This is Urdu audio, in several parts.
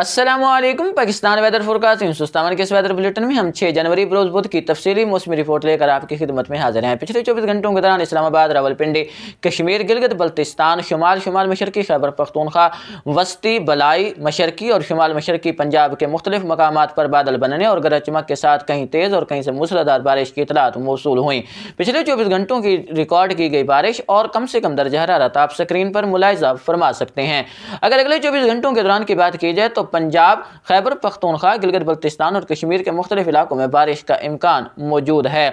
السلام علیکم پاکستان ویدر سستامن کے اس ویدر بلیٹن میں ہم چھ جنوری بروز بدھ کی تفصیلی موسمی رپورٹ لے کر آپ کی خدمت میں حاضر ہیں پچھلے چوبیس گھنٹوں کے دوران اسلام آباد راول پنڈی کشمیر گلگت بلتستان شمال شمال مشرقی خیبر پختونخوا وسطی بلائی مشرقی اور شمال مشرقی پنجاب کے مختلف مقامات پر بادل بننے اور چمک کے ساتھ کہیں تیز اور کہیں سے موسلا دار بارش کی اطلاعات موصول ہوئیں پچھلے چوبیس گھنٹوں کی ریکارڈ کی گئی بارش اور کم سے کم درجہ حرارت آپ سکرین پر ملاحظہ فرما سکتے ہیں اگر اگلے چوبیس گھنٹوں کے دوران کی بات کی جائے تو تو پنجاب خیبر پختونخواہ گلگت بلتستان اور کشمیر کے مختلف علاقوں میں بارش کا امکان موجود ہے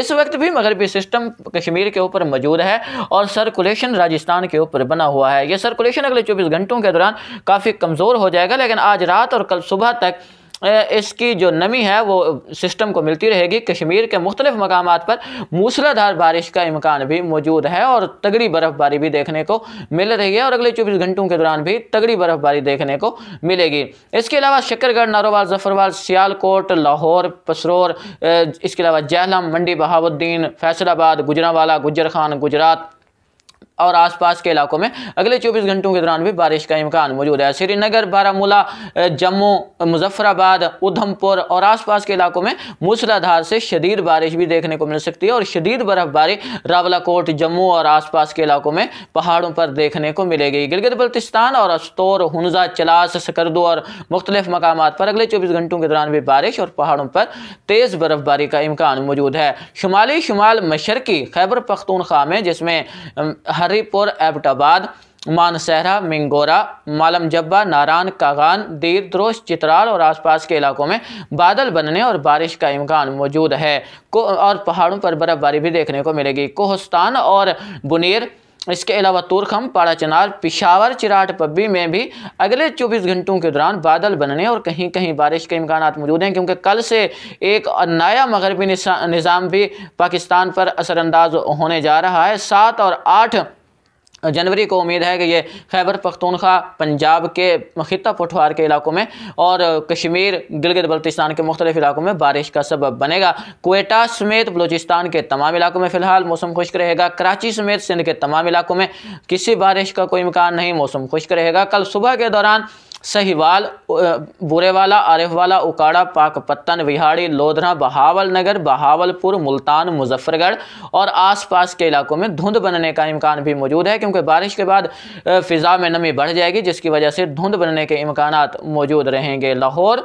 اس وقت بھی مغربی سسٹم کشمیر کے اوپر موجود ہے اور سرکولیشن راجستان کے اوپر بنا ہوا ہے یہ سرکولیشن اگلے چوبیس گھنٹوں کے دوران کافی کمزور ہو جائے گا لیکن آج رات اور کل صبح تک اس کی جو نمی ہے وہ سسٹم کو ملتی رہے گی کشمیر کے مختلف مقامات پر دھار بارش کا امکان بھی موجود ہے اور تگڑی برف باری بھی دیکھنے کو مل رہی ہے اور اگلے چوبیس گھنٹوں کے دوران بھی تگڑی برف باری دیکھنے کو ملے گی اس کے علاوہ شکر گڑھ ناروبا سیالکوٹ لاہور پسرور اس کے علاوہ جہلم منڈی بہاودین فیصل آباد گجراوالا گجر خان گجرات اور آس پاس کے علاقوں میں اگلے چوبیس گھنٹوں کے دوران بھی بارش کا امکان موجود ہے سری نگر بارہ جموں مظفر آباد ادھمپور اور آس پاس کے علاقوں میں موسلا دھار سے شدید بارش بھی دیکھنے کو مل سکتی ہے اور شدید برف باری راولا کوٹ جموں اور آس پاس کے علاقوں میں پہاڑوں پر دیکھنے کو ملے گی گلگت بلتستان اور استور ہنزا چلاس سکردو اور مختلف مقامات پر اگلے چوبیس گھنٹوں کے دوران بھی بارش اور پہاڑوں پر تیز برف باری کا امکان موجود ہے شمالی شمال مشرقی خیبر پختونخوا میں جس میں ری پور ایبٹ مان سہرہ منگورا مالم ناران کاغان دیر دروش چترال اور آس پاس کے علاقوں میں بادل بننے اور بارش کا امکان موجود ہے اور پہاڑوں پر برف باری بھی دیکھنے کو ملے گی کوہستان اور بنیر اس کے علاوہ تورخم پاڑا چنار پشاور چراٹ پبی میں بھی اگلے چوبیس گھنٹوں کے دوران بادل بننے اور کہیں کہیں بارش کے امکانات موجود ہیں کیونکہ کل سے ایک نایا مغربی نظام بھی پاکستان پر اثر انداز ہونے جا رہا ہے سات اور آٹھ جنوری کو امید ہے کہ یہ خیبر پختونخوا پنجاب کے خطہ پٹھوار کے علاقوں میں اور کشمیر گلگت بلتستان کے مختلف علاقوں میں بارش کا سبب بنے گا کوئٹہ سمیت بلوچستان کے تمام علاقوں میں فی الحال موسم خشک رہے گا کراچی سمیت سندھ کے تمام علاقوں میں کسی بارش کا کوئی امکان نہیں موسم خشک رہے گا کل صبح کے دوران سہیوال بورے والا عارف والا اکاڑا پاک پتن ویہاڑی لودھرا بہاول نگر بہاول پور ملتان مظفر گڑھ اور آس پاس کے علاقوں میں دھند بننے کا امکان بھی موجود ہے کیونکہ بارش کے بعد فضا میں نمی بڑھ جائے گی جس کی وجہ سے دھند بننے کے امکانات موجود رہیں گے لاہور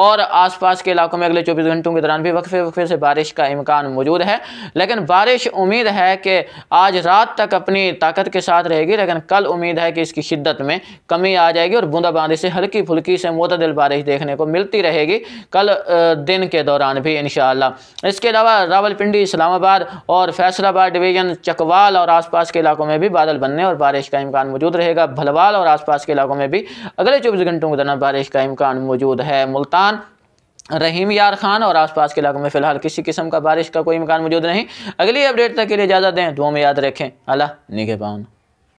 اور آس پاس کے علاقوں میں اگلے چوبیس گھنٹوں کے دوران بھی وقفے وقفے سے بارش کا امکان موجود ہے لیکن بارش امید ہے کہ آج رات تک اپنی طاقت کے ساتھ رہے گی لیکن کل امید ہے کہ اس کی شدت میں کمی آ جائے گی اور بوندا باندی سے ہلکی پھلکی سے معتدل بارش دیکھنے کو ملتی رہے گی کل دن کے دوران بھی انشاءاللہ اس کے علاوہ راول پنڈی اسلام آباد اور فیصل آباد ڈویژن چکوال اور آس پاس کے علاقوں میں بھی بادل بننے اور بارش کا امکان موجود رہے گا بھلوال اور آس پاس کے علاقوں میں بھی اگلے چوبیس گھنٹوں کے دوران بارش کا امکان موجود ہے ملتان خان رحیم یار خان اور آس پاس کے علاقوں میں فی الحال کسی قسم کا بارش کا کوئی امکان موجود نہیں اگلی اپڈیٹ تک کے لیے اجازت دیں تو میں یاد رکھیں اللہ پاؤں